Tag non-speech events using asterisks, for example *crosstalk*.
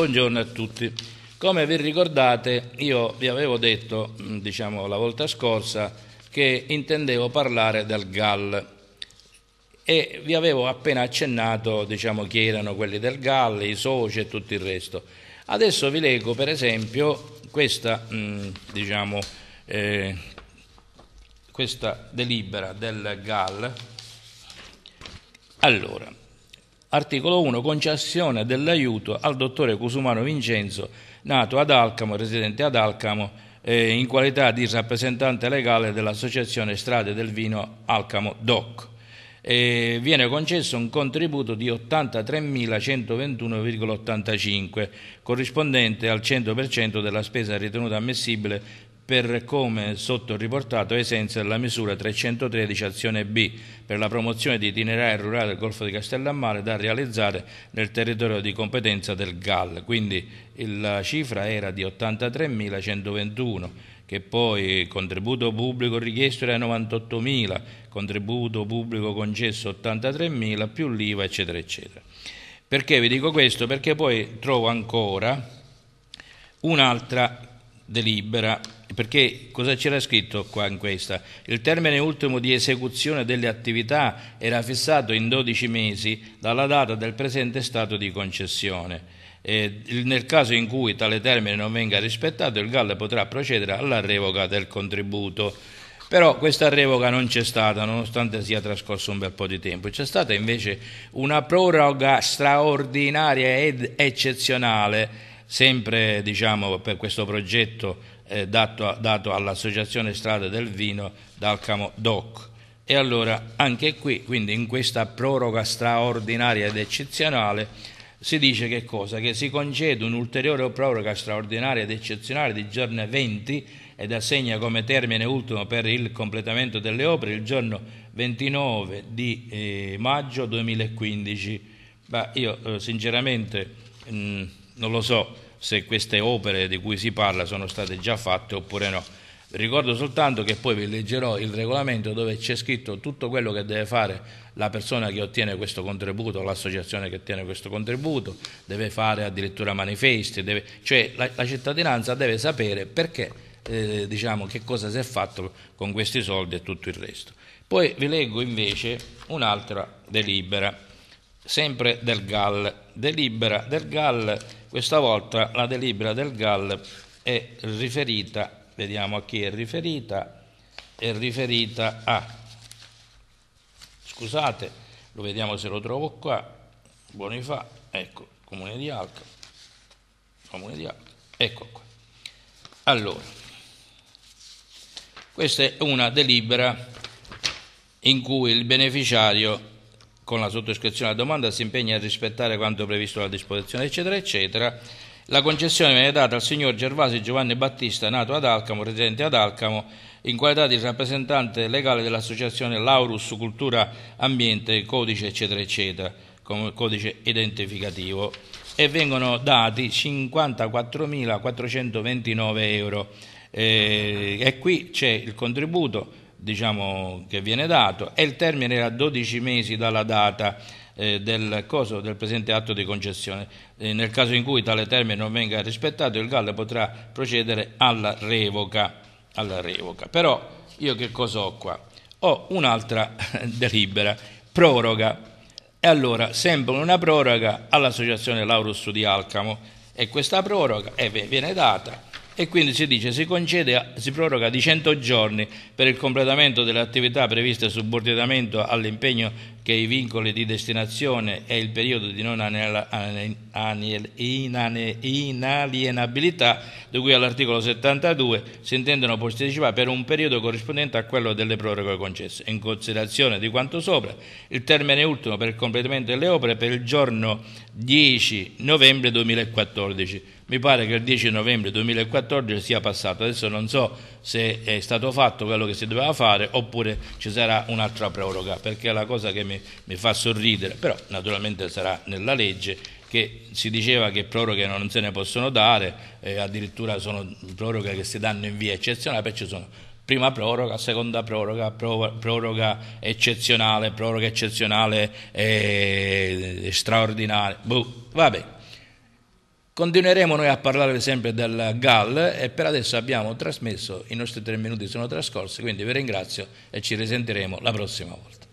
Buongiorno a tutti. Come vi ricordate, io vi avevo detto, mm, diciamo, la volta scorsa, che intendevo parlare del GAL e vi avevo appena accennato, diciamo, chi erano quelli del GAL, i soci e tutto il resto. Adesso vi leggo, per esempio, questa, mm, diciamo, eh, questa delibera del GAL. Allora, Articolo 1. Concessione dell'aiuto al dottore Cusumano Vincenzo, nato ad Alcamo, residente ad Alcamo, eh, in qualità di rappresentante legale dell'Associazione Strade del Vino Alcamo DOC. Eh, viene concesso un contributo di 83.121,85, corrispondente al 100% della spesa ritenuta ammissibile per come sotto riportato ai sensi della misura 313 azione B per la promozione di itinerari rurali del Golfo di Castellammare da realizzare nel territorio di competenza del GAL. Quindi la cifra era di 83.121 che poi contributo pubblico richiesto era 98.000, contributo pubblico concesso 83.000 più l'IVA eccetera eccetera. Perché vi dico questo? Perché poi trovo ancora un'altra delibera perché cosa c'era scritto qua in questa? Il termine ultimo di esecuzione delle attività era fissato in 12 mesi dalla data del presente stato di concessione. E nel caso in cui tale termine non venga rispettato, il GAL potrà procedere alla revoca del contributo. Però questa revoca non c'è stata, nonostante sia trascorso un bel po' di tempo. C'è stata invece una proroga straordinaria ed eccezionale, sempre diciamo, per questo progetto eh, dato, dato all'Associazione Strade del Vino d'Alcamo DOC. E allora anche qui, quindi in questa proroga straordinaria ed eccezionale, si dice che cosa? Che si concede un'ulteriore proroga straordinaria ed eccezionale di giorno 20 ed assegna come termine ultimo per il completamento delle opere il giorno 29 di eh, maggio 2015. Ma io eh, sinceramente mh, mm, non lo so, se queste opere di cui si parla sono state già fatte oppure no. Ricordo soltanto che poi vi leggerò il regolamento dove c'è scritto tutto quello che deve fare la persona che ottiene questo contributo, l'associazione che ottiene questo contributo, deve fare addirittura manifesti, deve, cioè la, la, cittadinanza deve sapere perché, eh, diciamo, che cosa si è fatto con questi soldi e tutto il resto. Poi vi leggo invece un'altra delibera, sempre del GAL, delibera del GAL questa volta la delibera del GAL è riferita, vediamo a chi è riferita, è riferita a, scusate, lo vediamo se lo trovo qua, Bonifà, ecco, Comune di Alca, Comune di Alca, ecco qua. Allora, questa è una delibera in cui il beneficiario con la sottoscrizione alla domanda si impegna a rispettare quanto previsto dalla disposizione, eccetera, eccetera. La concessione viene data al signor Gervasi Giovanni Battista, nato ad Alcamo, residente ad Alcamo, in qualità di rappresentante legale dell'associazione Laurus Cultura Ambiente, codice, eccetera, eccetera, come codice identificativo. E vengono dati 54.429 euro. Eh, e qui c'è il contributo diciamo, che viene dato e il termine era 12 mesi dalla data eh, del, coso, del, presente atto di concessione. Eh, nel caso in cui tale termine non venga rispettato, il GAL potrà procedere alla revoca. Alla revoca. Però io che cosa ho qua? Ho un'altra *laughs* delibera, proroga. E allora sembra una proroga all'associazione Laurus di Alcamo e questa proroga eh, viene data e quindi si dice si concede, si proroga di 100 giorni per il completamento delle attività previste subordinatamente all'impegno che i vincoli di destinazione e il periodo di non inalienabilità di cui all'articolo 72 si intendono posticipare per un periodo corrispondente a quello delle proroghe concesse. In considerazione di quanto sopra, il termine ultimo per il completamento delle opere è per il giorno 10 novembre 2014. Mi pare che il 10 novembre 2014 sia passato, adesso non so se è stato fatto quello che si doveva fare oppure ci sarà un'altra proroga, perché è la cosa che mi, mi fa sorridere, però naturalmente sarà nella legge che si diceva che proroghe non se ne possono dare, eh, addirittura sono proroghe che si danno in via eccezionale, perché ci sono prima proroga, seconda proroga, proroga eccezionale, proroga eccezionale eh, straordinaria. Boh, vabbè. Continueremo noi a parlare sempre del GAL e per adesso abbiamo trasmesso, i nostri tre minuti sono trascorsi, quindi vi ringrazio e ci risentiremo la prossima volta.